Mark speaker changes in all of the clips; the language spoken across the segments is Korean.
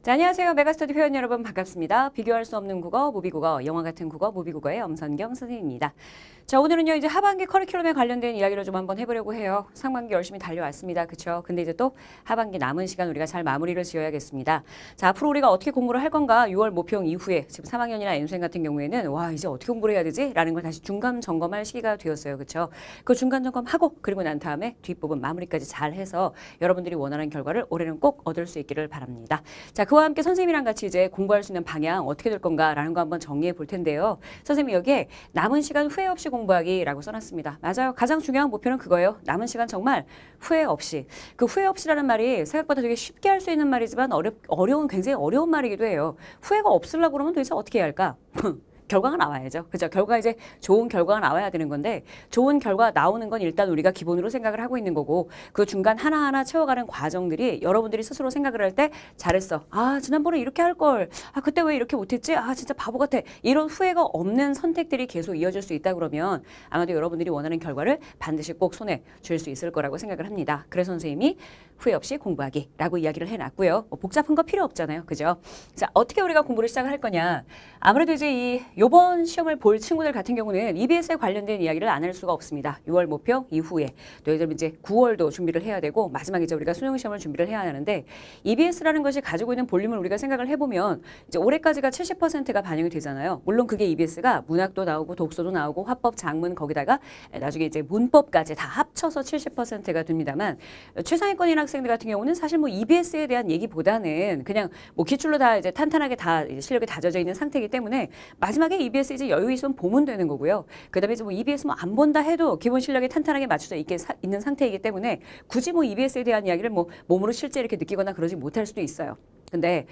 Speaker 1: 자, 안녕하세요. 메가스터디 회원 여러분 반갑습니다. 비교할 수 없는 국어, 모비국어, 영화 같은 국어, 모비국어의 엄선경 선생입니다. 님 자, 오늘은요. 이제 하반기 커리큘럼에 관련된 이야기를 좀 한번 해보려고 해요. 상반기 열심히 달려왔습니다. 그렇죠? 근데 이제 또 하반기 남은 시간 우리가 잘 마무리를 지어야겠습니다. 자, 앞으로 우리가 어떻게 공부를 할 건가 6월 모평 이후에 지금 3학년이나 N생 같은 경우에는 와, 이제 어떻게 공부를 해야 되지? 라는 걸 다시 중간 점검할 시기가 되었어요. 그렇죠? 그 중간 점검하고 그리고 난 다음에 뒷부분 마무리까지 잘 해서 여러분들이 원하는 결과를 올해는 꼭 얻을 수 있기를 바랍니다. 자, 그와 함께 선생님이랑 같이 이제 공부할 수 있는 방향 어떻게 될 건가라는 거 한번 정리해 볼 텐데요. 선생님 여기에 남은 시간 후회 없이 공부하기라고 써놨습니다. 맞아요. 가장 중요한 목표는 그거예요. 남은 시간 정말 후회 없이. 그 후회 없이라는 말이 생각보다 되게 쉽게 할 수 있는 말이지만 어렵, 어려운 굉장히 어려운 말이기도 해요. 후회가 없으려고 그러면 도대체 어떻게 해야 할까? 결과가 나와야죠. 그죠? 결과 이제 좋은 결과가 나와야 되는 건데 좋은 결과 나오는 건 일단 우리가 기본으로 생각을 하고 있는 거고 그 중간 하나하나 채워가는 과정들이 여러분들이 스스로 생각을 할 때 잘했어. 아 지난번에 이렇게 할 걸. 아 그때 왜 이렇게 못했지? 아 진짜 바보 같아. 이런 후회가 없는 선택들이 계속 이어질 수 있다 그러면 아마도 여러분들이 원하는 결과를 반드시 꼭 손에 줄 수 있을 거라고 생각을 합니다. 그래서 선생님이 후회 없이 공부하기라고 이야기를 해놨고요. 뭐 복잡한 거 필요 없잖아요. 그죠? 자, 어떻게 우리가 공부를 시작을 할 거냐. 아무래도 이제 이 요번 시험을 볼 친구들 같은 경우는 EBS에 관련된 이야기를 안 할 수가 없습니다. 6월 목표 이후에 또 예를 들면 이제 9월도 준비를 해야 되고 마지막에 이제 우리가 수능 시험을 준비를 해야 하는데 EBS라는 것이 가지고 있는 볼륨을 우리가 생각을 해보면 이제 올해까지가 70%가 반영이 되잖아요. 물론 그게 EBS가 문학도 나오고 독서도 나오고 화법, 장문 거기다가 나중에 이제 문법까지 다 합쳐서 70%가 됩니다만 최상위권이나 학생들 같은 경우는 사실 뭐 EBS에 대한 얘기보다는 그냥 뭐 기출로 다 이제 탄탄하게 다 실력이 다져져 있는 상태이기 때문에 마지막에 EBS 이제 여유 있으면 보면 되는 거고요. 그다음에 이제 뭐 EBS 뭐 안 본다 해도 기본 실력이 탄탄하게 맞춰져 있게 사, 있는 상태이기 때문에 굳이 뭐 EBS에 대한 이야기를 뭐 몸으로 실제 이렇게 느끼거나 그러지 못할 수도 있어요. 근데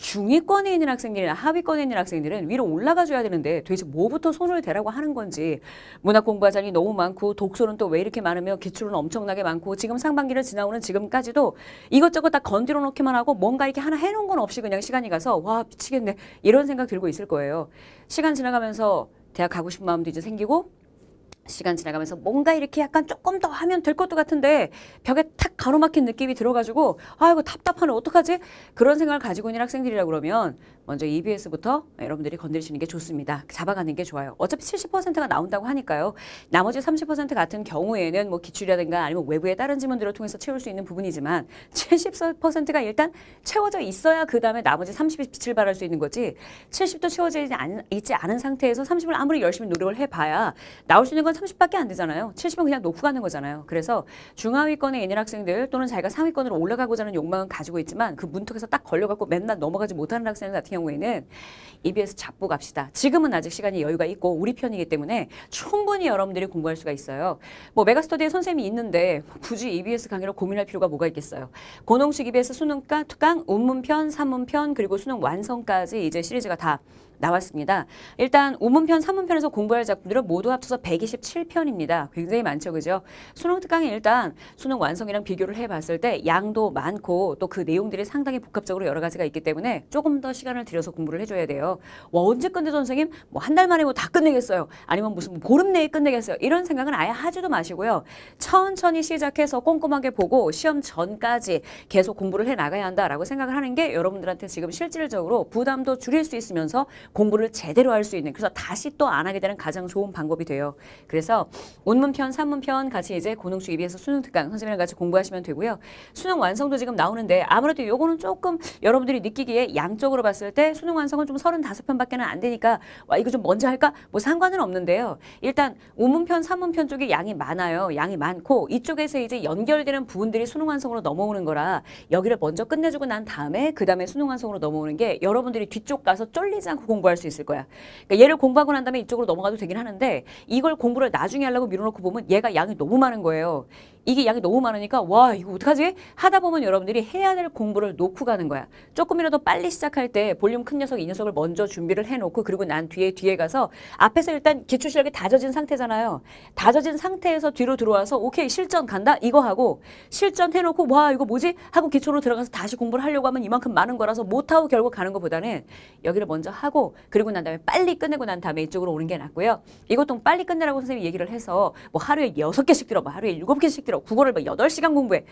Speaker 1: 중위권에 있는 학생들이나 하위권에 있는 학생들은 위로 올라가 줘야 되는데 도대체 뭐부터 손을 대라고 하는 건지 문학 공부하자니 너무 많고 독서는 또 왜 이렇게 많으며 기출은 엄청나게 많고 지금 상반기를 지나오는 지금까지도 이것저것 다 건드려 놓기만 하고 뭔가 이렇게 하나 해놓은 건 없이 그냥 시간이 가서 와 미치겠네 이런 생각 들고 있을 거예요. 시간 지나가면서 대학 가고 싶은 마음도 이제 생기고 시간 지나가면서 뭔가 이렇게 약간 조금 더 하면 될 것도 같은데 벽에 탁 가로막힌 느낌이 들어가지고 아 이거 답답하네 어떡하지 그런 생각을 가지고 있는 학생들이라 그러면 먼저 EBS부터 여러분들이 건드리시는 게 좋습니다. 잡아가는 게 좋아요. 어차피 70%가 나온다고 하니까요. 나머지 30% 같은 경우에는 뭐 기출이라든가 아니면 외부의 다른 지문들을 통해서 채울 수 있는 부분이지만 70%가 일단 채워져 있어야 그 다음에 나머지 30이 빛을 발할 수 있는 거지 70도 채워져 있지 않은 상태에서 30을 아무리 열심히 노력을 해봐야 나올 수 있는 건 30밖에 안 되잖아요. 70은 그냥 놓고 가는 거잖아요. 그래서 중하위권의 예일 학생들 또는 자기가 상위권으로 올라가고자 하는 욕망은 가지고 있지만 그 문턱에서 딱 걸려갖고 맨날 넘어가지 못하는 학생들 같은 경우 경우에는 EBS 잡고 갑시다. 지금은 아직 시간이 여유가 있고 우리 편이기 때문에 충분히 여러분들이 공부할 수가 있어요. 뭐 메가스터디에 선생님이 있는데 굳이 EBS 강의를 고민할 필요가 뭐가 있겠어요. 고농식 EBS 수능과 특강, 운문편, 산문편 그리고 수능 완성까지 이제 시리즈가 다 나왔습니다. 일단 우문편, 3문편에서 공부할 작품들은 모두 합쳐서 127편입니다. 굉장히 많죠. 그죠? 수능 특강이 일단 수능 완성이랑 비교를 해봤을 때 양도 많고 또 그 내용들이 상당히 복합적으로 여러 가지가 있기 때문에 조금 더 시간을 들여서 공부를 해줘야 돼요. 와 언제 끝내 선생님? 뭐 한 달 만에 뭐 다 끝내겠어요. 아니면 무슨 뭐 보름 내에 끝내겠어요. 이런 생각은 아예 하지도 마시고요. 천천히 시작해서 꼼꼼하게 보고 시험 전까지 계속 공부를 해 나가야 한다라고 생각을 하는 게 여러분들한테 지금 실질적으로 부담도 줄일 수 있으면서 공부를 제대로 할 수 있는 그래서 다시 또 안 하게 되는 가장 좋은 방법이 돼요. 그래서 온문편, 산문편 같이 이제 고능수 입에서 수능 특강 선생님이랑 같이 공부하시면 되고요. 수능 완성도 지금 나오는데 아무래도 요거는 조금 여러분들이 느끼기에 양쪽으로 봤을 그럴 때 수능 완성은 좀 35편밖에 안 되니까 와 이거 좀 먼저 할까? 뭐 상관은 없는데요. 일단 우문편 3문편 쪽이 양이 많아요. 양이 많고 이쪽에서 이제 연결되는 부분들이 수능 완성으로 넘어오는 거라 여기를 먼저 끝내주고 난 다음에 그 다음에 수능 완성으로 넘어오는 게 여러분들이 뒤쪽 가서 쫄리지 않고 공부할 수 있을 거야. 그러니까 얘를 공부하고 난 다음에 이쪽으로 넘어가도 되긴 하는데 이걸 공부를 나중에 하려고 밀어놓고 보면 얘가 양이 너무 많은 거예요. 이게 양이 너무 많으니까 와 이거 어떡하지? 하다 보면 여러분들이 해야 될 공부를 놓고 가는 거야. 조금이라도 빨리 시작할 때 볼륨 큰 녀석 이 녀석을 먼저 준비를 해놓고 그리고 난 뒤에 뒤에 가서 앞에서 일단 기초 실력이 다져진 상태잖아요. 다져진 상태에서 뒤로 들어와서 오케이 실전 간다 이거 하고 실전 해놓고 와 이거 뭐지 하고 기초로 들어가서 다시 공부를 하려고 하면 이만큼 많은 거라서 못하고 결국 가는 것보다는 여기를 먼저 하고 그리고 난 다음에 빨리 끝내고 난 다음에 이쪽으로 오는 게 낫고요. 이것도 빨리 끝내라고 선생님이 얘기를 해서 뭐 하루에 여섯 개씩 들어 뭐 하루에 일곱 개씩 들어 국어를 막 여덟 시간 공부해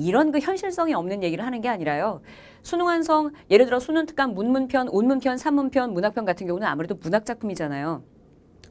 Speaker 1: 이런 그 현실성이 없는 얘기를 하는 게 아니라요. 수능 완성, 예를 들어 수능 특강 문문편, 온문편, 산문편, 문학편 같은 경우는 아무래도 문학 작품이잖아요.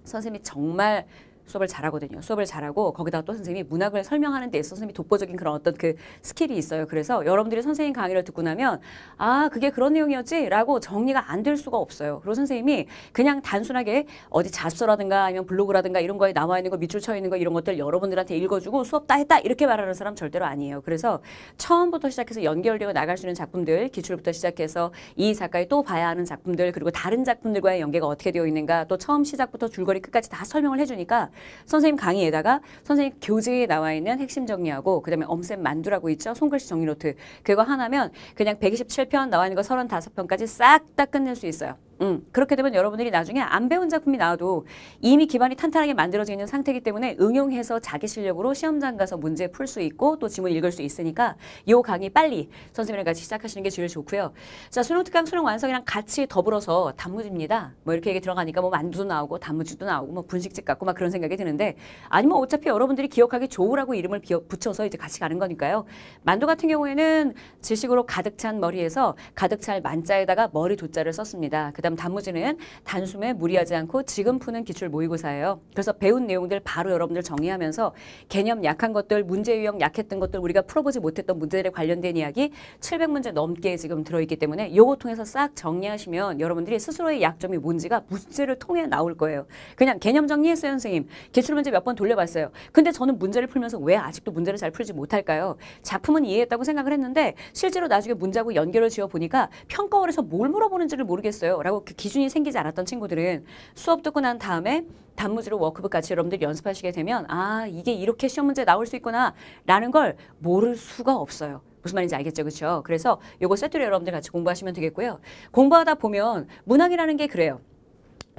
Speaker 1: 선생님이 정말 수업을 잘하거든요. 수업을 잘하고 거기다가 또 선생님이 문학을 설명하는 데 있어서 선생님이 독보적인 그런 어떤 그 스킬이 있어요. 그래서 여러분들이 선생님 강의를 듣고 나면 아 그게 그런 내용이었지라고 정리가 안 될 수가 없어요. 그리고 선생님이 그냥 단순하게 어디 잡서라든가 아니면 블로그라든가 이런 거에 나와 있는 거 밑줄 쳐 있는 거 이런 것들 여러분들한테 읽어주고 수업 다 했다 이렇게 말하는 사람 절대로 아니에요. 그래서 처음부터 시작해서 연결되어 나갈 수 있는 작품들 기출부터 시작해서 이 작가의 또 봐야 하는 작품들 그리고 다른 작품들과의 연계가 어떻게 되어 있는가 또 처음 시작부터 줄거리 끝까지 다 설명을 해주니까 선생님 강의에다가 선생님 교재에 나와 있는 핵심 정리하고 그다음에 엄쌤 만두라고 있죠. 손글씨 정리 노트. 그거 하나면 그냥 127편 나와 있는 거 35편까지 싹 다 끝낼 수 있어요. 음, 그렇게 되면 여러분들이 나중에 안 배운 작품이 나와도 이미 기반이 탄탄하게 만들어져 있는 상태이기 때문에 응용해서 자기 실력으로 시험장 가서 문제 풀 수 있고 또 지문 읽을 수 있으니까 요 강의 빨리 선생님이랑 같이 시작하시는 게 제일 좋고요. 자, 수능 특강 수능 완성이랑 같이 더불어서 단무지입니다. 뭐 이렇게 얘기 들어가니까 뭐 만두도 나오고 단무지도 나오고 뭐 분식집 같고 막 그런 생각이 드는데 아니면 뭐 어차피 여러분들이 기억하기 좋으라고 이름을 붙여서 이제 같이 가는 거니까요. 만두 같은 경우에는 지식으로 가득 찬 머리에서 가득 찰 만자에다가 머리 두자를 썼습니다. 그다음 그다음 단무지는 단숨에 무리하지 않고 지금 푸는 기출 모의고사예요. 그래서 배운 내용들 바로 여러분들 정리하면서 개념 약한 것들, 문제 유형 약했던 것들, 우리가 풀어보지 못했던 문제들에 관련된 이야기 700문제 넘게 지금 들어있기 때문에 요거 통해서 싹 정리하시면 여러분들이 스스로의 약점이 뭔지가 문제를 통해 나올 거예요. 그냥 개념 정리했어요, 선생님. 기출 문제 몇 번 돌려봤어요. 근데 저는 문제를 풀면서 왜 아직도 문제를 잘 풀지 못할까요? 작품은 이해했다고 생각을 했는데 실제로 나중에 문제하고 연결을 지어 보니까 평가원에서 뭘 물어보는지를 모르겠어요. 라고 그 기준이 생기지 않았던 친구들은 수업 듣고 난 다음에 단무지로 워크북 같이 여러분들 연습하시게 되면 아 이게 이렇게 시험 문제 나올 수 있구나 라는 걸 모를 수가 없어요. 무슨 말인지 알겠죠? 그렇죠? 그래서 요거 세트로 여러분들 같이 공부하시면 되겠고요. 공부하다 보면 문항이라는 게 그래요.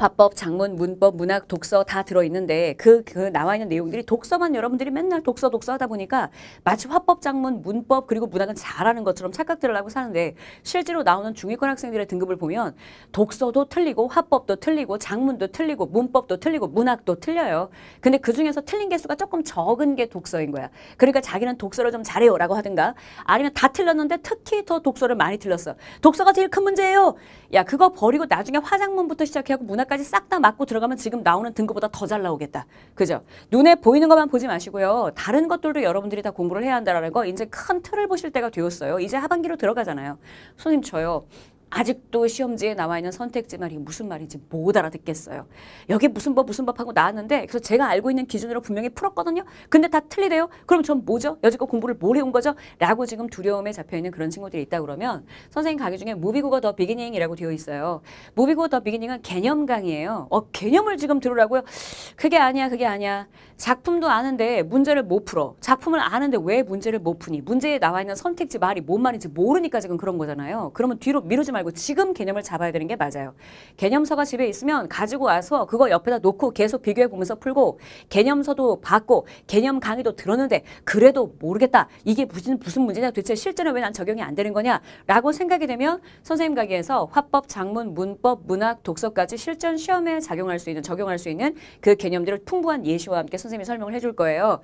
Speaker 1: 화법, 장문, 문법, 문학, 독서 다 들어있는데 그, 그 나와 있는 내용들이 독서만 여러분들이 맨날 독서 독서 하다 보니까 마치 화법, 장문, 문법 그리고 문학은 잘하는 것처럼 착각들을 하고 사는데 실제로 나오는 중위권 학생들의 등급을 보면 독서도 틀리고 화법도 틀리고 장문도 틀리고 문법도 틀리고 문학도 틀려요. 근데 그중에서 틀린 개수가 조금 적은 게 독서인 거야. 그러니까 자기는 독서를 좀 잘해요 라고 하든가 아니면 다 틀렸는데 특히 더 독서를 많이 틀렸어. 독서가 제일 큰 문제예요. 야 그거 버리고 나중에 화장문부터 시작해갖고 문학 데까지 싹 다 맞고 들어가면 지금 나오는 등급보다 더 잘 나오겠다. 그죠? 눈에 보이는 것만 보지 마시고요. 다른 것들도 여러분들이 다 공부를 해야 한다라는 거 이제 큰 틀을 보실 때가 되었어요. 이제 하반기로 들어가잖아요. 손님 저요. 아직도 시험지에 나와 있는 선택지 말이 무슨 말인지 못 알아듣겠어요. 여기 무슨 법 무슨 법 하고 나왔는데 그래서 제가 알고 있는 기준으로 분명히 풀었거든요. 근데 다 틀리대요. 그럼 전 뭐죠? 여지껏 공부를 뭘 해온 거죠? 라고 지금 두려움에 잡혀있는 그런 친구들이 있다 그러면 선생님 강의 중에 무비국어 더 비기닝이라고 되어 있어요. 무비국어 더 비기닝은 개념 강의예요. 어 개념을 지금 들으라고요? 그게 아니야 그게 아니야. 작품도 아는데 문제를 못 풀어. 작품을 아는데 왜 문제를 못 푸니? 문제에 나와 있는 선택지 말이 뭔 말인지 모르니까 지금 그런 거잖아요. 그러면 뒤로 미루지 말 말고 지금 개념을 잡아야 되는 게 맞아요. 개념서가 집에 있으면 가지고 와서 그거 옆에다 놓고 계속 비교해 보면서 풀고 개념서도 봤고 개념 강의도 들었는데 그래도 모르겠다. 이게 무슨 무슨 문제냐 도대체 실제로 왜 난 적용이 안 되는 거냐라고 생각이 되면 선생님 강의에서 화법, 장문, 문법, 문학, 독서까지 실전 시험에 작용할 수 있는 적용할 수 있는 그 개념들을 풍부한 예시와 함께 선생님이 설명을 해 줄 거예요.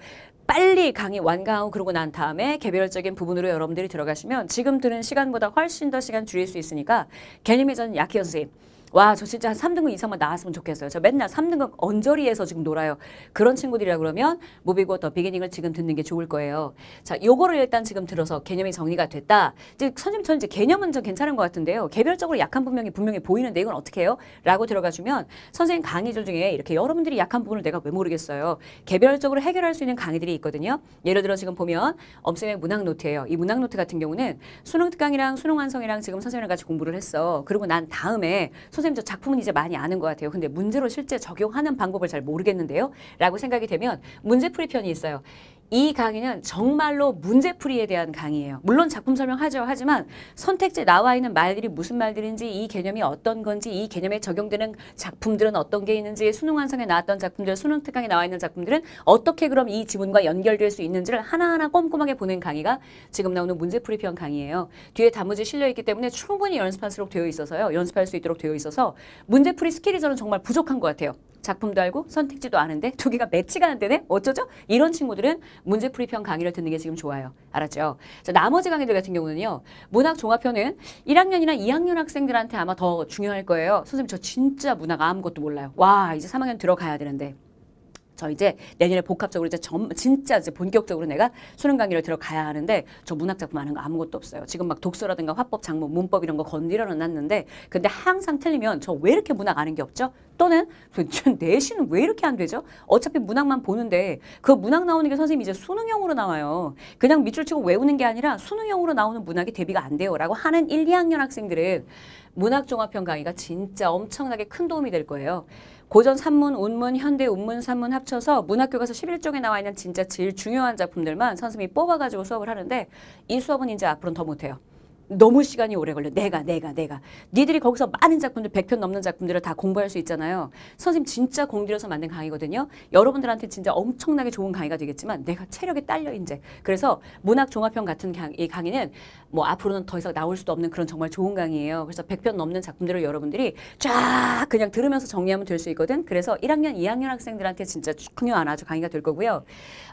Speaker 1: 빨리 강의 완강하고 그러고 난 다음에 개별적인 부분으로 여러분들이 들어가시면 지금 들은 시간보다 훨씬 더 시간 줄일 수 있으니까 개념이전 약희 선생님 와저 진짜 한 3등급 이상만 나왔으면 좋겠어요. 저 맨날 3등급 언저리에서 지금 놀아요. 그런 친구들이라 그러면 무비고 더 비기닝을 지금 듣는 게 좋을 거예요. 자 요거를 일단 지금 들어서 개념이 정리가 됐다. 즉, 선생님 저는 이제 개념은 좀 괜찮은 것 같은데요. 개별적으로 약한 분명히 분명히 보이는데 이건 어떻게 해요? 라고 들어가주면 선생님 강의들 중에 이렇게 여러분들이 약한 부분을 내가 왜 모르겠어요. 개별적으로 해결할 수 있는 강의들이 있거든요. 예를 들어 지금 보면 엄쌤의 문학 노트예요. 이 문학 노트 같은 경우는 수능 특강이랑 수능 완성이랑 지금 선생님이랑 같이 공부를 했어. 그리고 난 다음에 선생님 선생님 저 작품은 이제 많이 아는 것 같아요. 근데 문제로 실제 적용하는 방법을 잘 모르겠는데요. 라고 생각이 되면 문제풀이 편이 있어요. 이 강의는 정말로 문제풀이에 대한 강의예요. 물론 작품 설명하죠. 하지만 선택지에 나와 있는 말들이 무슨 말들인지 이 개념이 어떤 건지 이 개념에 적용되는 작품들은 어떤 게 있는지 수능 완성에 나왔던 작품들 수능 특강에 나와 있는 작품들은 어떻게 그럼 이 지문과 연결될 수 있는지를 하나하나 꼼꼼하게 보는 강의가 지금 나오는 문제풀이 편 강의예요. 뒤에 단무지 실려있기 때문에 충분히 연습할수록 되어 있어서요. 연습할 수 있도록 되어 있어서 문제풀이 스킬이 저는 정말 부족한 것 같아요. 작품도 알고 선택지도 아는데 두 개가 매치가 안 되네? 어쩌죠? 이런 친구들은 문제 풀이편 강의를 듣는 게 지금 좋아요. 알았죠? 자, 나머지 강의들 같은 경우는요. 문학 종합편은 1학년이나 2학년 학생들한테 아마 더 중요할 거예요. 선생님 저 진짜 문학 아무것도 몰라요. 와 이제 3학년 들어가야 되는데 저 이제 내년에 복합적으로 이제 점, 진짜 이제 본격적으로 내가 수능 강의를 들어가야 하는데 저 문학 작품 아는 거 아무것도 없어요. 지금 막 독서라든가 화법, 작문, 문법 이런 거 건드려 놨는데 근데 항상 틀리면 저 왜 이렇게 문학 아는 게 없죠? 또는 그 내신은 왜 이렇게 안 되죠? 어차피 문학만 보는데 그 문학 나오는 게 선생님 이제 수능형으로 나와요. 그냥 밑줄 치고 외우는 게 아니라 수능형으로 나오는 문학이 대비가 안 돼요라고 하는 1, 2학년 학생들은 문학 종합형 강의가 진짜 엄청나게 큰 도움이 될 거예요. 고전 산문, 운문, 현대 운문, 산문 합쳐서 문학교 가서 11쪽에 나와 있는 진짜 제일 중요한 작품들만 선생님이 뽑아가지고 수업을 하는데 이 수업은 이제 앞으로는 더 못해요. 너무 시간이 오래 걸려. 내가, 내가, 내가. 니들이 거기서 많은 작품들, 100편 넘는 작품들을 다 공부할 수 있잖아요. 선생님 진짜 공들여서 만든 강의거든요. 여러분들한테 진짜 엄청나게 좋은 강의가 되겠지만 내가 체력이 딸려, 이제. 그래서 문학 종합형 같은 이 강의는 뭐 앞으로는 더 이상 나올 수도 없는 그런 정말 좋은 강의예요. 그래서 100편 넘는 작품들을 여러분들이 쫙 그냥 들으면서 정리하면 될 수 있거든. 그래서 1학년, 2학년 학생들한테 진짜 중요 한 아주 강의가 될 거고요.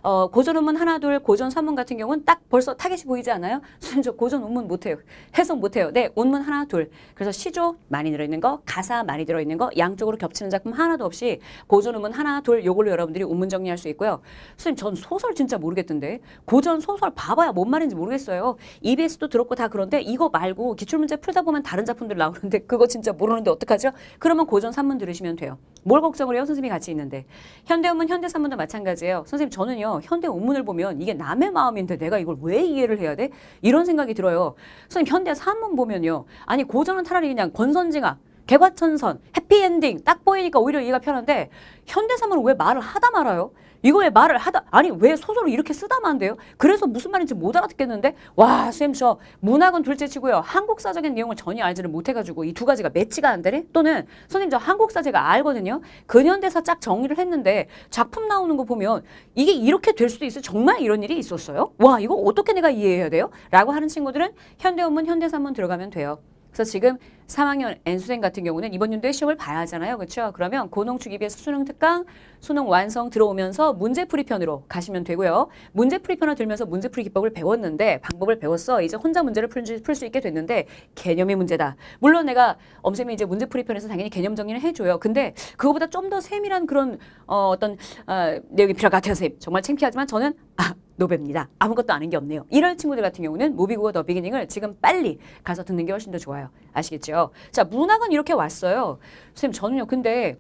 Speaker 1: 어, 고전 음문 하나, 둘, 고전 3문 같은 경우는 딱 벌써 타겟이 보이지 않아요? 선생님 저 고전 음문 못해요. 해석 못해요. 네, 운문 하나, 둘. 그래서 시조 많이 들어있는 거, 가사 많이 들어있는 거, 양쪽으로 겹치는 작품 하나도 없이 고전 운문 하나, 둘 요걸로 여러분들이 운문 정리할 수 있고요. 선생님 전 소설 진짜 모르겠던데 고전 소설 봐봐야 뭔 말인지 모르겠어요. EBS도 들었고 다 그런데 이거 말고 기출문제 풀다 보면 다른 작품들 나오는데 그거 진짜 모르는데 어떡하죠? 그러면 고전 3문 들으시면 돼요. 뭘 걱정을 해요? 선생님이 같이 있는데. 현대음문, 현대산문도 마찬가지예요. 선생님 저는요. 현대음문을 보면 이게 남의 마음인데 내가 이걸 왜 이해를 해야 돼? 이런 생각이 들어요. 선생님 현대산문 보면요. 아니 고전은 차라리 그냥 권선징악. 개과천선, 해피엔딩 딱 보이니까 오히려 이해가 편한데 현대사문은 왜 말을 하다 말아요? 이거에 말을 하다 아니 왜 소설을 이렇게 쓰다만 돼요? 그래서 무슨 말인지 못 알아듣겠는데 와쌤저 문학은 둘째치고요 한국사적인 내용을 전혀 알지를 못해가지고 이 두 가지가 매치가 안 되니 또는 선생님 저 한국사 제가 알거든요 근현대사 짝 정리를 했는데 작품 나오는 거 보면 이게 이렇게 될 수도 있어 정말 이런 일이 있었어요? 와 이거 어떻게 내가 이해해야 돼요? 라고 하는 친구들은 현대원문 현대사문 들어가면 돼요. 그래서 지금 3학년 N수생 같은 경우는 이번 연도에 시험을 봐야 하잖아요. 그렇죠? 그러면 고농축입에서 수능 특강, 수능 완성 들어오면서 문제풀이 편으로 가시면 되고요. 문제풀이 편을 들면서 문제풀이 기법을 배웠는데 방법을 배웠어. 이제 혼자 문제를 풀 수 있게 됐는데 개념의 문제다. 물론 내가 엄쌤이 이제 문제풀이 편에서 당연히 개념 정리를 해줘요. 근데 그거보다 좀 더 세밀한 그런 어, 어떤 어, 내용이 필요할 것 같아요. 선생님. 정말 창피하지만 저는 아, 노배입니다 아무것도 아는 게 없네요. 이럴 친구들 같은 경우는 모비고어더 비기닝을 지금 빨리 가서 듣는 게 훨씬 더 좋아요. 아시겠죠? 것이 자, 문학은 이렇게 왔어요. 선생님, 저는요, 근데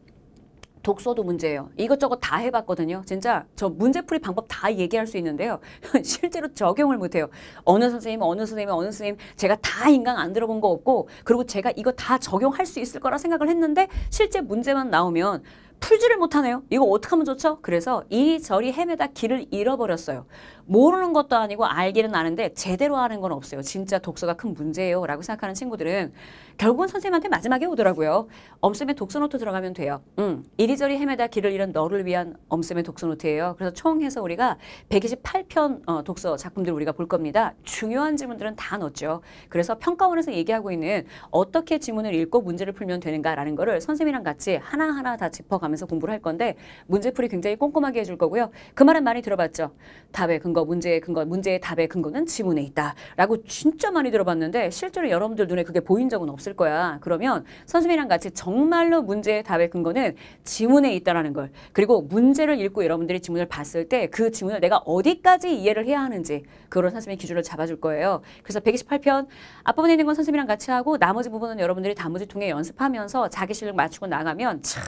Speaker 1: 독서도 문제예요. 이것저것 다 해봤거든요. 진짜 저 문제풀이 방법 다 얘기할 수 있는데요. 실제로 적용을 못해요. 어느 선생님, 어느 선생님, 어느 선생님 제가 다 인강 안 들어본 거 없고 그리고 제가 이거 다 적용할 수 있을 거라 생각을 했는데 실제 문제만 나오면 풀지를 못하네요. 이거 어떻게 하면 좋죠? 그래서 이저리 헤매다 길을 잃어버렸어요. 모르는 것도 아니고 알기는 아는데 제대로 하는 건 없어요. 진짜 독서가 큰 문제예요. 라고 생각하는 친구들은 결국은 선생님한테 마지막에 오더라고요. 엄쌤의 독서노트 들어가면 돼요. 음, 이리저리 헤매다 길을 잃은 너를 위한 엄쌤의 독서노트예요. 그래서 총해서 우리가 128편 어, 독서 작품들을 우리가 볼 겁니다. 중요한 질문들은 다 넣었죠. 그래서 평가원에서 얘기하고 있는 어떻게 지문을 읽고 문제를 풀면 되는가라는 거를 선생님이랑 같이 하나하나 다짚어가면 가면서 공부를 할 건데 문제풀이 굉장히 꼼꼼하게 해줄 거고요. 그 말은 많이 들어봤죠. 답의 근거, 문제의 근거, 문제의 답의 근거는 지문에 있다. 라고 진짜 많이 들어봤는데 실제로 여러분들 눈에 그게 보인 적은 없을 거야. 그러면 선생님이랑 같이 정말로 문제의 답의 근거는 지문에 있다라는 걸 그리고 문제를 읽고 여러분들이 지문을 봤을 때 그 지문을 내가 어디까지 이해를 해야 하는지 그런 선생님의 기준을 잡아줄 거예요. 그래서 128편 앞부분에 있는 건 선생님이랑 같이 하고 나머지 부분은 여러분들이 단무지 통해 연습하면서 자기 실력 맞추고 나가면 참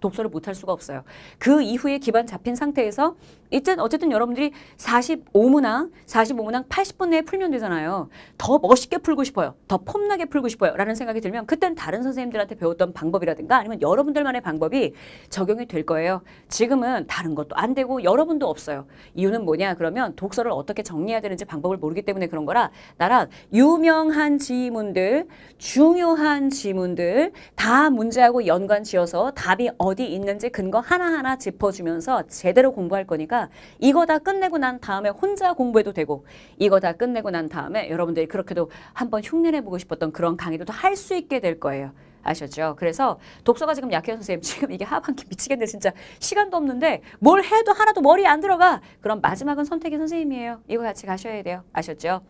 Speaker 1: 독서를 못할 수가 없어요. 그 이후에 기반 잡힌 상태에서 이땐 어쨌든 여러분들이 45문항, 45문항 80분 내에 풀면 되잖아요. 더 멋있게 풀고 싶어요. 더 폼나게 풀고 싶어요. 라는 생각이 들면 그땐 다른 선생님들한테 배웠던 방법이라든가 아니면 여러분들만의 방법이 적용이 될 거예요. 지금은 다른 것도 안 되고 여러분도 없어요. 이유는 뭐냐 그러면 독서를 어떻게 정리해야 되는지 방법을 모르기 때문에 그런 거라 나랑 유명한 지문들, 중요한 지문들 다 문제하고 연관 지어서 답이 어디 있는지 근거 하나하나 짚어주면서 제대로 공부할 거니까 이거 다 끝내고 난 다음에 혼자 공부해도 되고 이거 다 끝내고 난 다음에 여러분들이 그렇게도 한번 흉내내보고 싶었던 그런 강의도 할 수 있게 될 거예요. 아셨죠? 그래서 독서가 지금 약해요 선생님. 지금 이게 하반기 미치겠네 진짜. 시간도 없는데 뭘 해도 하나도 머리 안 들어가. 그럼 마지막은 선택이 선생님이에요. 이거 같이 가셔야 돼요. 아셨죠?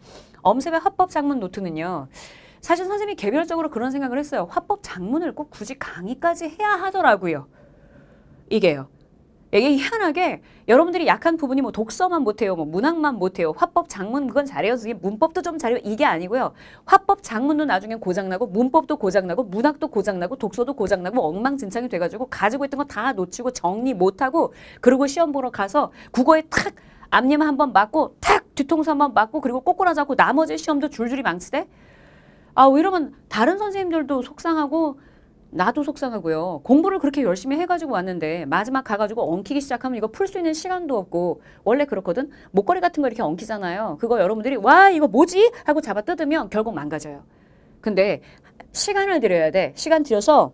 Speaker 1: 엄세배 합법 작문 노트는요. 사실 선생님이 개별적으로 그런 생각을 했어요. 화법 장문을 꼭 굳이 강의까지 해야 하더라고요. 이게요. 이게 희한하게 여러분들이 약한 부분이 뭐 독서만 못해요, 뭐 문학만 못해요, 화법 장문 그건 잘해요, 문법도 좀 잘해요 이게 아니고요. 화법 장문도 나중엔 고장나고 문법도 고장나고 문학도 고장나고 독서도 고장나고 엉망진창이 돼가지고 가지고 있던 거 다 놓치고 정리 못하고 그리고 시험 보러 가서 국어에 탁 앞니만 한 번 맞고 탁 뒤통수 한 번 맞고 그리고 꼬꾸라 잡고 나머지 시험도 줄줄이 망치대 아 이러면 다른 선생님들도 속상하고 나도 속상하고요. 공부를 그렇게 열심히 해가지고 왔는데 마지막 가가지고 엉키기 시작하면 이거 풀 수 있는 시간도 없고 원래 그렇거든. 목걸이 같은 거 이렇게 엉키잖아요. 그거 여러분들이 와 이거 뭐지? 하고 잡아 뜯으면 결국 망가져요. 근데 시간을 들여야 돼. 시간 들여서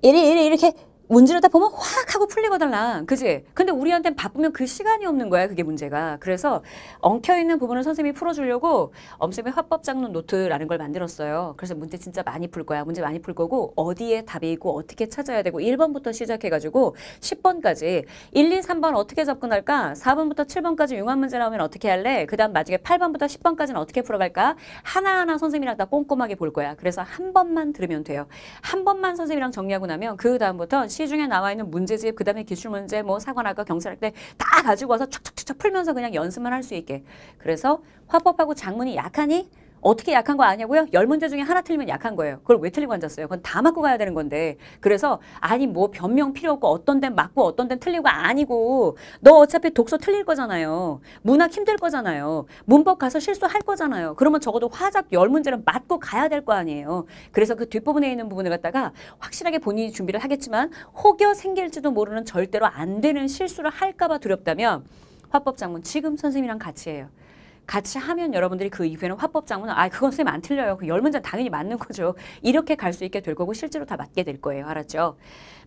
Speaker 1: 이리 이리 이렇게 문지르다 보면 확 하고 풀리거달라. 그지? 근데 우리한테는 바쁘면 그 시간이 없는 거야. 그게 문제가. 그래서 엉켜있는 부분을 선생님이 풀어주려고 엄쌤의 화법작론 노트라는 걸 만들었어요. 그래서 문제 진짜 많이 풀 거야. 문제 많이 풀 거고 어디에 답이 있고 어떻게 찾아야 되고 1번부터 시작해가지고 10번까지 1, 2, 3번 어떻게 접근할까? 4번부터 7번까지 융합 문제 나오면 어떻게 할래? 그 다음 마지막에 8번부터 10번까지는 어떻게 풀어갈까? 하나하나 선생님이랑 다 꼼꼼하게 볼 거야. 그래서 한 번만 들으면 돼요. 한 번만 선생님이랑 정리하고 나면 그 다음부터 시중에 나와 있는 문제집, 그 다음에 기출문제, 뭐 사관학과, 경찰학때다 가지고 와서 촥촥촥 풀면서 그냥 연습만 할 수 있게. 그래서 화법하고 작문이 약하니 어떻게 약한 거 아냐고요? 열 문제 중에 하나 틀리면 약한 거예요. 그걸 왜 틀리고 앉았어요? 그건 다 맞고 가야 되는 건데. 그래서 아니 뭐 변명 필요 없고 어떤 데 맞고 어떤 데 틀리고 아니고 너 어차피 독서 틀릴 거잖아요. 문학 힘들 거잖아요. 문법 가서 실수할 거잖아요. 그러면 적어도 화작 열 문제는 맞고 가야 될 거 아니에요. 그래서 그 뒷부분에 있는 부분을 갖다가 확실하게 본인이 준비를 하겠지만 혹여 생길지도 모르는 절대로 안 되는 실수를 할까 봐 두렵다면 화법 작문 지금 선생님이랑 같이 해요. 같이 하면 여러분들이 그 이후에는 화법 장문은아 그건 선생님 안 틀려요. 그 열 문제는 당연히 맞는 거죠. 이렇게 갈 수 있게 될 거고 실제로 다 맞게 될 거예요. 알았죠?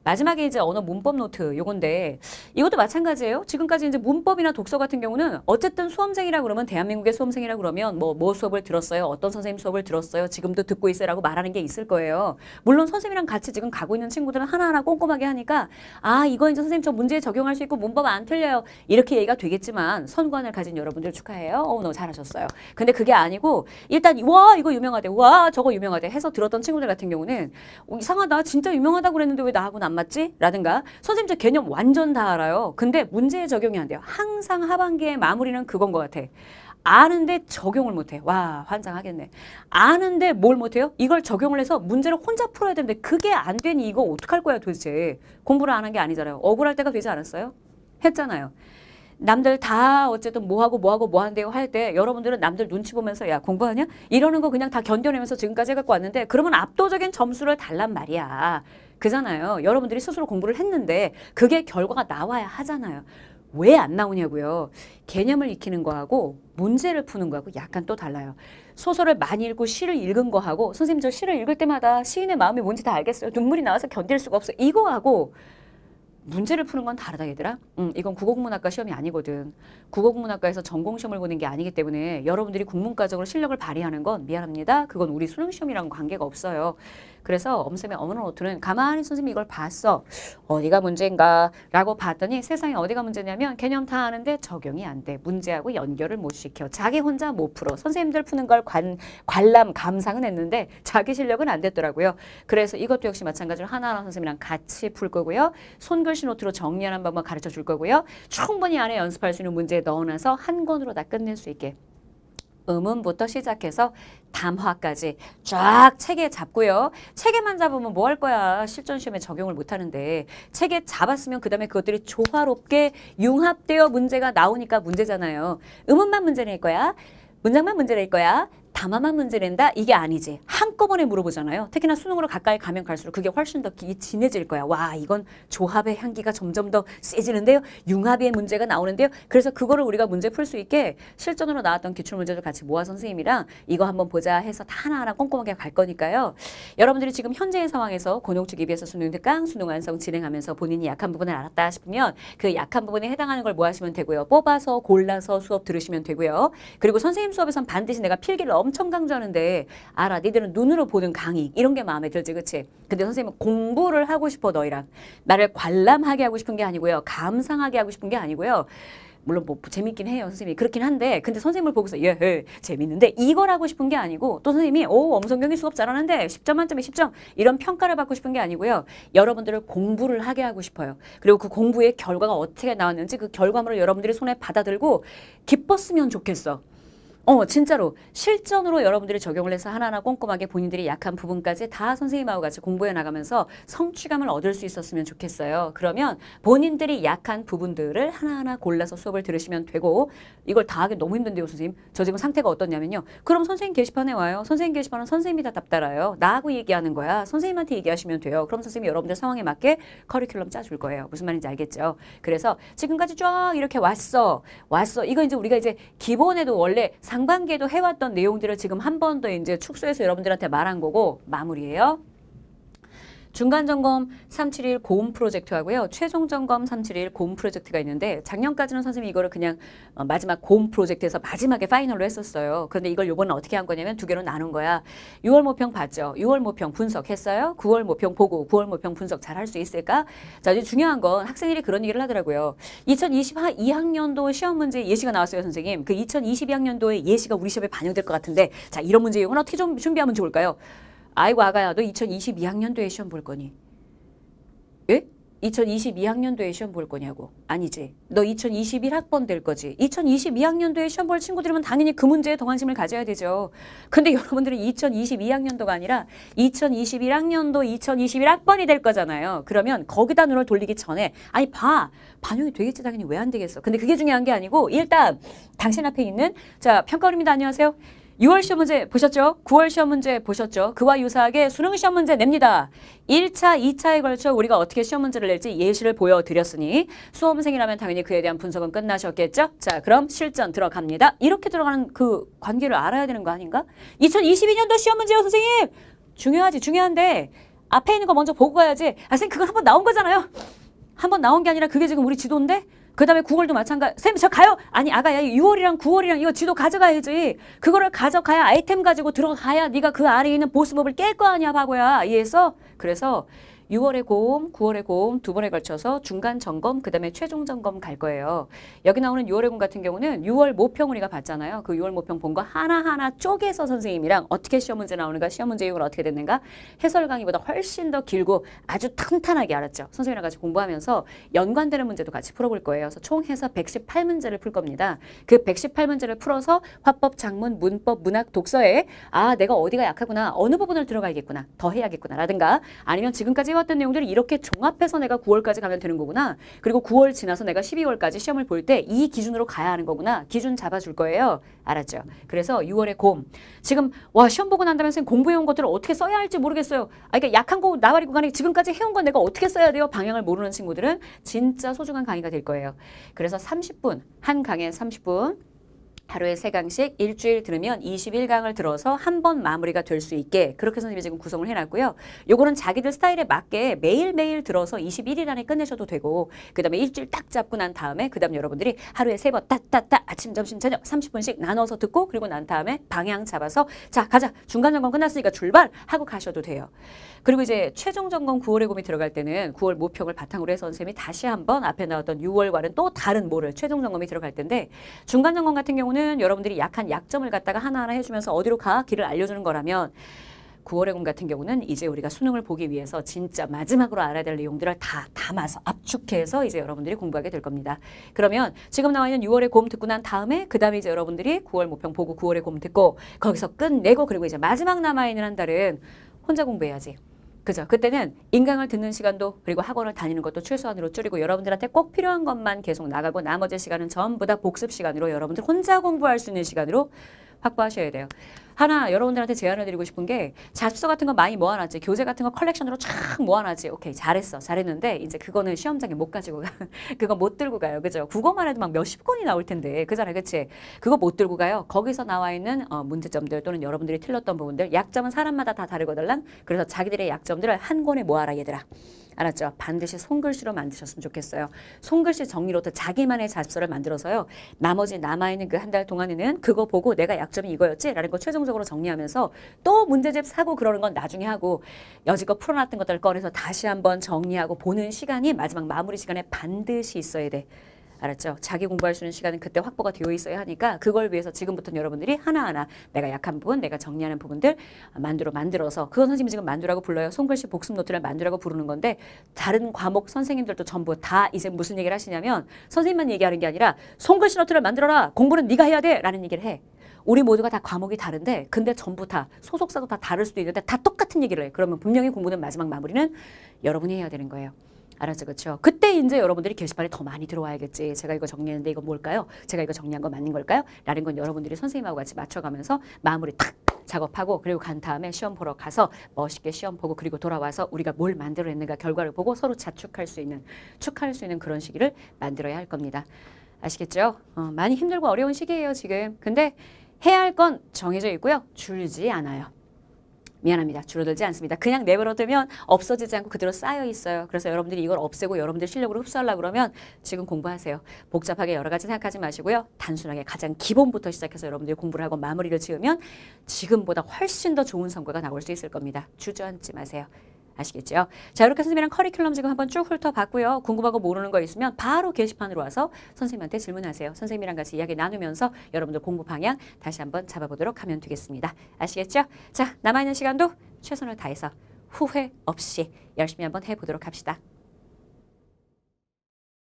Speaker 1: 마지막에 이제 언어 문법 노트 요건데 이것도 마찬가지예요. 지금까지 이제 문법이나 독서 같은 경우는 어쨌든 수험생이라 그러면 대한민국의 수험생이라 그러면 뭐뭐 뭐 수업을 들었어요. 어떤 선생님 수업을 들었어요. 지금도 듣고 있어요라고 말하는 게 있을 거예요. 물론 선생님이랑 같이 지금 가고 있는 친구들은 하나하나 꼼꼼하게 하니까 아, 이거 이제 선생님 저 문제에 적용할 수 있고 문법 안 틀려요. 이렇게 얘기가 되겠지만 선관을 가진 여러분들 축하해요. 어, 너무 잘하셨어요. 근데 그게 아니고 일단 와, 이거 유명하대. 와, 저거 유명하대 해서 들었던 친구들 같은 경우는 어, 이상하다. 진짜 유명하다고 그랬는데 왜 나하고 나안 맞지? 라든가 선생님 저 개념 완전 다 알아요. 근데 문제에 적용이 안 돼요. 항상 하반기에 마무리는 그건 것 같아. 아는데 적용을 못해. 와 환장하겠네. 아는데 뭘 못해요? 이걸 적용을 해서 문제를 혼자 풀어야 되는데 그게 안 되니 이거 어떡할 거야 도대체. 공부를 안 한 게 아니잖아요. 억울할 때가 되지 않았어요? 했잖아요. 남들 다 어쨌든 뭐하고 뭐하고 뭐한대요 할 때 여러분들은 남들 눈치 보면서 야 공부하냐? 이러는 거 그냥 다 견뎌내면서 지금까지 해갖고 왔는데 그러면 압도적인 점수를 달란 말이야. 그잖아요. 여러분들이 스스로 공부를 했는데 그게 결과가 나와야 하잖아요. 왜 안 나오냐고요. 개념을 익히는 거하고 문제를 푸는 거하고 약간 또 달라요. 소설을 많이 읽고 시를 읽은 거하고 선생님 저 시를 읽을 때마다 시인의 마음이 뭔지 다 알겠어요. 눈물이 나와서 견딜 수가 없어. 이거하고 문제를 푸는 건 다르다 얘들아. 음, 이건 국어국문학과 시험이 아니거든. 국어국문학과에서 전공시험을 보는 게 아니기 때문에 여러분들이 국문과적으로 실력을 발휘하는 건 미안합니다. 그건 우리 수능시험이랑 관계가 없어요. 그래서 엄쌤의 어머니 노트는 가만히 선생님이 이걸 봤어. 어디가 문제인가 라고 봤더니 세상에 어디가 문제냐면 개념 다 아는데 적용이 안 돼. 문제하고 연결을 못 시켜. 자기 혼자 못 풀어. 선생님들 푸는 걸 관, 관람, 감상은 했는데 자기 실력은 안 됐더라고요. 그래서 이것도 역시 마찬가지로 하나하나 선생님이랑 같이 풀 거고요. 손글씨 노트로 정리하는 방법 가르쳐 줄 거고요. 충분히 안에 연습할 수 있는 문제에 넣어놔서 한 권으로 다 끝낼 수 있게 음음부터 시작해서 담화까지 쫙 책에 잡고요. 책에만 잡으면 뭐 할 거야. 실전 시험에 적용을 못하는데 책에 잡았으면 그 다음에 그것들이 조화롭게 융합되어 문제가 나오니까 문제잖아요. 음음만 문제 낼 거야. 문장만 문제 낼 거야. 담아만 문제 낸다? 이게 아니지. 한꺼번에 물어보잖아요. 특히나 수능으로 가까이 가면 갈수록 그게 훨씬 더 기, 진해질 거야. 와 이건 조합의 향기가 점점 더 세지는데요. 융합의 문제가 나오는데요. 그래서 그거를 우리가 문제 풀 수 있게 실전으로 나왔던 기출문제도 같이 모아 선생님이랑 이거 한번 보자 해서 다 하나하나 꼼꼼하게 갈 거니까요. 여러분들이 지금 현재의 상황에서 곤욕축 입에서 수능 특강, 수능 완성 진행하면서 본인이 약한 부분을 알았다 싶으면 그 약한 부분에 해당하는 걸뭐 하시면 되고요. 뽑아서 골라서 수업 들으시면 되고요. 그리고 선생님 수업에선 반드시 내가 필기를 엄청 강조하는데 알아 니들은 눈으로 보는 강의 이런 게 마음에 들지 그치? 근데 선생님은 공부를 하고 싶어 너희랑 나를 관람하게 하고 싶은 게 아니고요 감상하게 하고 싶은 게 아니고요 물론 뭐, 뭐 재밌긴 해요 선생님이 그렇긴 한데 근데 선생님을 보고서 예, 예 재밌는데 이걸 하고 싶은 게 아니고 또 선생님이 오 엄성경이 수업 잘하는데 10점 만점에 10점 이런 평가를 받고 싶은 게 아니고요 여러분들을 공부를 하게 하고 싶어요 그리고 그 공부의 결과가 어떻게 나왔는지 그 결과물을 여러분들이 손에 받아들고 기뻤으면 좋겠어 어 진짜로 실전으로 여러분들이 적용을 해서 하나하나 꼼꼼하게 본인들이 약한 부분까지 다 선생님하고 같이 공부해 나가면서 성취감을 얻을 수 있었으면 좋겠어요. 그러면 본인들이 약한 부분들을 하나하나 골라서 수업을 들으시면 되고 이걸 다 하기 너무 힘든데요 선생님. 저 지금 상태가 어떻냐면요. 그럼 선생님 게시판에 와요. 선생님 게시판은 선생님이 다 답달아요. 나하고 얘기하는 거야. 선생님한테 얘기하시면 돼요. 그럼 선생님이 여러분들 상황에 맞게 커리큘럼 짜줄 거예요. 무슨 말인지 알겠죠? 그래서 지금까지 쫙 이렇게 왔어. 왔어. 이거 이제 우리가 이제 기본에도 원래 상 상반기에도 해왔던 내용들을 지금 한 번 더 이제 축소해서 여러분들한테 말한 거고 마무리예요. 중간 점검 371 고음 프로젝트하고요. 최종 점검 371 고음 프로젝트가 있는데 작년까지는 선생님이 이거를 그냥 어, 마지막 고음 프로젝트에서 마지막에 파이널로 했었어요. 그런데 이걸 요번에 어떻게 한 거냐면 두 개로 나눈 거야. 6월 모평 봤죠. 6월 모평 분석했어요. 9월 모평 보고 9월 모평 분석 잘 할 수 있을까? 자, 이제 중요한 건 학생들이 그런 얘기를 하더라고요. 2022학년도 시험 문제 예시가 나왔어요, 선생님. 그2 0 2 2학년도의 예시가 우리 시험에 반영될 것 같은데 자, 이런 문제 이용은 어떻게 좀 준비하면 좋을까요? 아이고 아가야 너 2022학년도에 시험 볼 거니? 예? 2022학년도에 시험 볼 거냐고. 아니지. 너 2021학번 될 거지. 2022학년도에 시험 볼 친구들이면 당연히 그 문제에 더 관심을 가져야 되죠. 근데 여러분들은 2022학년도가 아니라 2021학년도 2021학번이 될 거잖아요. 그러면 거기다 눈을 돌리기 전에 아니 봐. 반영이 되겠지 당연히 왜 안 되겠어. 근데 그게 중요한 게 아니고 일단 당신 앞에 있는 자 평가원입니다. 안녕하세요. 6월 시험 문제 보셨죠? 9월 시험 문제 보셨죠? 그와 유사하게 수능 시험 문제 냅니다. 1차, 2차에 걸쳐 우리가 어떻게 시험 문제를 낼지 예시를 보여드렸으니 수험생이라면 당연히 그에 대한 분석은 끝나셨겠죠? 자, 그럼 실전 들어갑니다. 이렇게 들어가는 그 관계를 알아야 되는 거 아닌가? 2022년도 시험 문제요, 선생님! 중요하지, 중요한데 앞에 있는 거 먼저 보고 가야지. 아, 선생님, 그건 한번 나온 거잖아요. 한번 나온 게 아니라 그게 지금 우리 지도인데 그 다음에 9월도 마찬가지. 쌤, 저 가요! 아니, 아가야, 6월이랑 9월이랑 이거 지도 가져가야지. 그거를 가져가야 아이템 가지고 들어가야 네가 그아래에 있는 보스몹을 깰 거 아니야, 바보야. 이해해서? 그래서 6월에 고음, 9월에 고음 두 번에 걸쳐서 중간 점검, 그 다음에 최종 점검 갈 거예요. 여기 나오는 6월의 음 같은 경우는 6월 모평 우리가 봤잖아요. 그 6월 모평 본 거 하나하나 쪼개서 선생님이랑 어떻게 시험 문제 나오는가, 시험 문제 이용은 어떻게 됐는가 해설 강의보다 훨씬 더 길고 아주 탄탄하게 알았죠. 선생님이랑 같이 공부하면서 연관되는 문제도 같이 풀어볼 거예요. 그래서 총 해서 118문제를 풀 겁니다. 그 118문제를 풀어서 화법, 장문, 문법, 문학, 독서에 아, 내가 어디가 약하구나, 어느 부분을 들어가야겠구나, 더 해야겠구나 라든가 아니면 지금까지 해왔던 내용들을 이렇게 종합해서 내가 9월까지 가면 되는 거구나. 그리고 9월 지나서 내가 12월까지 시험을 볼 때 이 기준으로 가야 하는 거구나. 기준 잡아줄 거예요. 알았죠? 그래서 6월에 곰. 지금 와 시험 보고 난다면 선 공부해온 것들을 어떻게 써야 할지 모르겠어요. 아 그러니까 약한 거 나발이 구간에 지금까지 해온 건 내가 어떻게 써야 돼요? 방향을 모르는 친구들은 진짜 소중한 강의가 될 거예요. 그래서 30분 한 강의 30분 하루에 세강씩 일주일 들으면 21강을 들어서 한 번 마무리가 될 수 있게 그렇게 선생님이 지금 구성을 해놨고요. 요거는 자기들 스타일에 맞게 매일매일 들어서 21일 안에 끝내셔도 되고 그 다음에 일주일 딱 잡고 난 다음에 그 다음 여러분들이 하루에 세번 따따따 아침 점심 저녁 30분씩 나눠서 듣고 그리고 난 다음에 방향 잡아서 자 가자 중간 점검 끝났으니까 출발 하고 가셔도 돼요. 그리고 이제 최종 점검 9월에 곰이 들어갈 때는 9월 모평을 바탕으로 해서 선생님이 다시 한번 앞에 나왔던 6월과는 또 다른 모를 최종 점검이 들어갈 텐데 중간 점검 같은 경우는 거는 여러분들이 약한 약점을 갖다가 하나하나 해주면서 어디로 가 길을 알려주는 거라면 9월의 공 같은 경우는 이제 우리가 수능을 보기 위해서 진짜 마지막으로 알아야 될 내용들을 다 담아서 압축해서 이제 여러분들이 공부하게 될 겁니다. 그러면 지금 나와 있는 6월의 곰 듣고 난 다음에 그 다음에 이제 여러분들이 9월 모평 보고 9월의 곰 듣고 거기서 끝내고 그리고 이제 마지막 남아있는 한 달은 혼자 공부해야지. 그죠. 그때는 인강을 듣는 시간도 그리고 학원을 다니는 것도 최소한으로 줄이고 여러분들한테 꼭 필요한 것만 계속 나가고 나머지 시간은 전부 다 복습 시간으로 여러분들 혼자 공부할 수 있는 시간으로 확보하셔야 돼요. 하나 여러분들한테 제안을 드리고 싶은 게자습서 같은 거 많이 모아놨지 교재 같은 거 컬렉션으로 쫙 모아놨지 오케이 잘했어 잘했는데 이제 그거는 시험장에 못 가지고 가 그거 못 들고 가요 그죠 국어만 해도 막 몇십 권이 나올 텐데 그잖아요 그치 그거 못 들고 가요 거기서 나와 있는 어, 문제점들 또는 여러분들이 틀렸던 부분들 약점은 사람마다 다 다르거든 그래서 자기들의 약점들을 한 권에 모아라 얘들아 알았죠? 반드시 손글씨로 만드셨으면 좋겠어요. 손글씨 정리로부터 자기만의 잡서를 만들어서요. 나머지 남아있는 그 한 달 동안에는 그거 보고 내가 약점이 이거였지? 라는 거 최종적으로 정리하면서 또 문제집 사고 그러는 건 나중에 하고 여지껏 풀어놨던 것들 꺼내서 다시 한번 정리하고 보는 시간이 마지막 마무리 시간에 반드시 있어야 돼. 알았죠? 자기 공부할 수 있는 시간은 그때 확보가 되어 있어야 하니까 그걸 위해서 지금부터 여러분들이 하나하나 내가 약한 부분, 내가 정리하는 부분들 만두로 만들어서 그건 선생님이 지금 만두라고 불러요. 손글씨 복습 노트를 만두라고 부르는 건데 다른 과목 선생님들도 전부 다 이제 무슨 얘기를 하시냐면 선생님만 얘기하는 게 아니라 손글씨 노트를 만들어라. 공부는 네가 해야 돼. 라는 얘기를 해. 우리 모두가 다 과목이 다른데 근데 전부 다 소속사도 다 다를 수도 있는데 다 똑같은 얘기를 해. 그러면 분명히 공부는 마지막 마무리는 여러분이 해야 되는 거예요. 알았죠, 그렇죠? 그때 이제 여러분들이 게시판에 더 많이 들어와야겠지. 제가 이거 정리했는데 이거 뭘까요? 제가 이거 정리한 거 맞는 걸까요? 라는 건 여러분들이 선생님하고 같이 맞춰가면서 마무리 탁 작업하고 그리고 간 다음에 시험 보러 가서 멋있게 시험 보고 그리고 돌아와서 우리가 뭘 만들어냈는가 결과를 보고 서로 자축할 수 있는 축하할 수 있는 그런 시기를 만들어야 할 겁니다. 아시겠죠? 어, 많이 힘들고 어려운 시기예요 지금. 근데 해야 할 건 정해져 있고요. 줄지 않아요. 미안합니다. 줄어들지 않습니다. 그냥 내버려두면 없어지지 않고 그대로 쌓여 있어요. 그래서 여러분들이 이걸 없애고 여러분들 실력으로 흡수하려고 그러면 지금 공부하세요. 복잡하게 여러 가지 생각하지 마시고요. 단순하게 가장 기본부터 시작해서 여러분들이 공부를 하고 마무리를 지으면 지금보다 훨씬 더 좋은 성과가 나올 수 있을 겁니다. 주저앉지 마세요. 아시겠죠? 자 이렇게 선생님이랑 커리큘럼 지금 한번 쭉 훑어봤고요. 궁금하고 모르는 거 있으면 바로 게시판으로 와서 선생님한테 질문하세요. 선생님이랑 같이 이야기 나누면서 여러분들 공부 방향 다시 한번 잡아보도록 하면 되겠습니다. 아시겠죠? 자 남아있는 시간도 최선을 다해서 후회 없이 열심히 한번 해보도록 합시다.